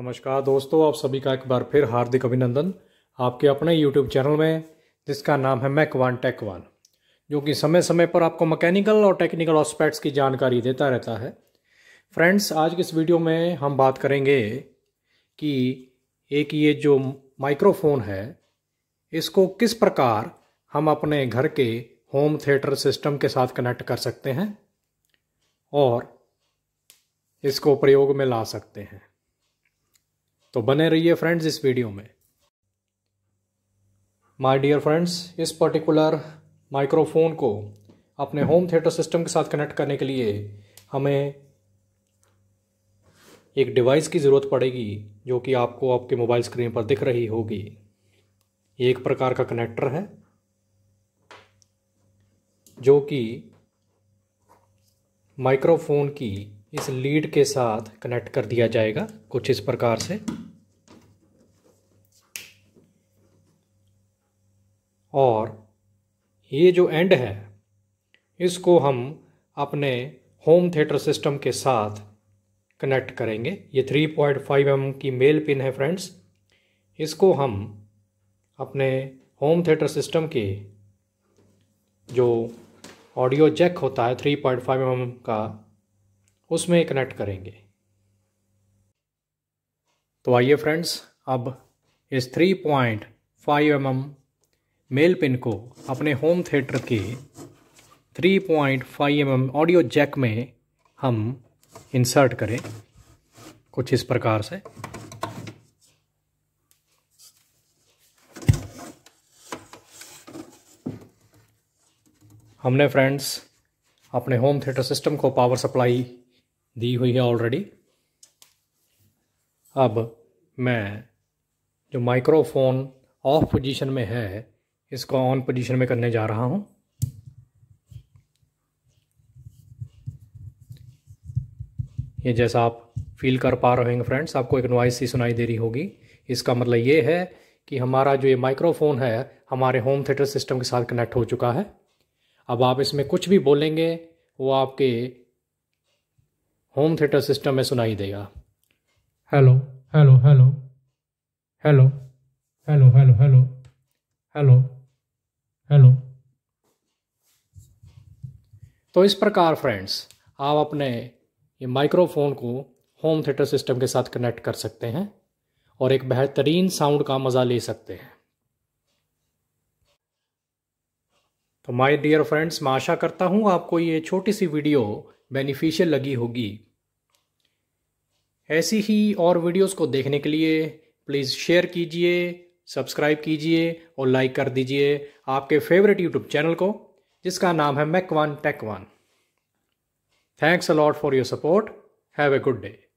नमस्कार दोस्तों आप सभी का एक बार फिर हार्दिक अभिनंदन आपके अपने यूट्यूब चैनल में जिसका नाम है मैक वन टेक वन जो कि समय समय पर आपको मैकेनिकल और टेक्निकल ऑस्पेक्ट्स की जानकारी देता रहता है फ्रेंड्स आज के इस वीडियो में हम बात करेंगे कि एक ये जो माइक्रोफोन है इसको किस प्रकार हम अपने घर के होम थिएटर सिस्टम के साथ कनेक्ट कर सकते हैं और इसको प्रयोग में ला सकते हैं तो बने रहिए फ्रेंड्स इस वीडियो में माय डियर फ्रेंड्स इस पर्टिकुलर माइक्रोफोन को अपने होम थिएटर सिस्टम के साथ कनेक्ट करने के लिए हमें एक डिवाइस की ज़रूरत पड़ेगी जो कि आपको आपके मोबाइल स्क्रीन पर दिख रही होगी ये एक प्रकार का कनेक्टर है जो कि माइक्रोफोन की इस लीड के साथ कनेक्ट कर दिया जाएगा कुछ इस प्रकार से और ये जो एंड है इसको हम अपने होम थिएटर सिस्टम के साथ कनेक्ट करेंगे ये 3.5 पॉइंट mm की मेल पिन है फ्रेंड्स इसको हम अपने होम थिएटर सिस्टम के जो ऑडियो जैक होता है 3.5 पॉइंट mm का उसमें कनेक्ट करेंगे तो आइए फ्रेंड्स अब इस 3.5 पॉइंट mm मेल पिन को अपने होम थिएटर के 3.5 पॉइंट mm ऑडियो जैक में हम इंसर्ट करें कुछ इस प्रकार से हमने फ्रेंड्स अपने होम थिएटर सिस्टम को पावर सप्लाई दी हुई है ऑलरेडी अब मैं जो माइक्रोफोन ऑफ पोजीशन में है इसको ऑन पोजीशन में करने जा रहा हूँ ये जैसा आप फील कर पा रहे होंगे फ्रेंड्स आपको एक नॉइस सी सुनाई दे रही होगी इसका मतलब ये है कि हमारा जो ये माइक्रोफोन है हमारे होम थिएटर सिस्टम के साथ कनेक्ट हो चुका है अब आप इसमें कुछ भी बोलेंगे वो आपके होम थिएटर सिस्टम में सुनाई देगा hello hello hello hello hello hello hello hello hello तो इस प्रकार फ्रेंड्स आप अपने ये माइक्रोफोन को होम थिएटर सिस्टम के साथ कनेक्ट कर सकते हैं और एक बेहतरीन साउंड का मज़ा ले सकते हैं तो माय डियर फ्रेंड्स मैं आशा करता हूँ आपको ये छोटी सी वीडियो बेनिफिशियल लगी होगी ऐसी ही और वीडियोस को देखने के लिए प्लीज़ शेयर कीजिए सब्सक्राइब कीजिए और लाइक कर दीजिए आपके फेवरेट यूट्यूब चैनल को जिसका नाम है Mac one tech one thanks a lot for your support have a good day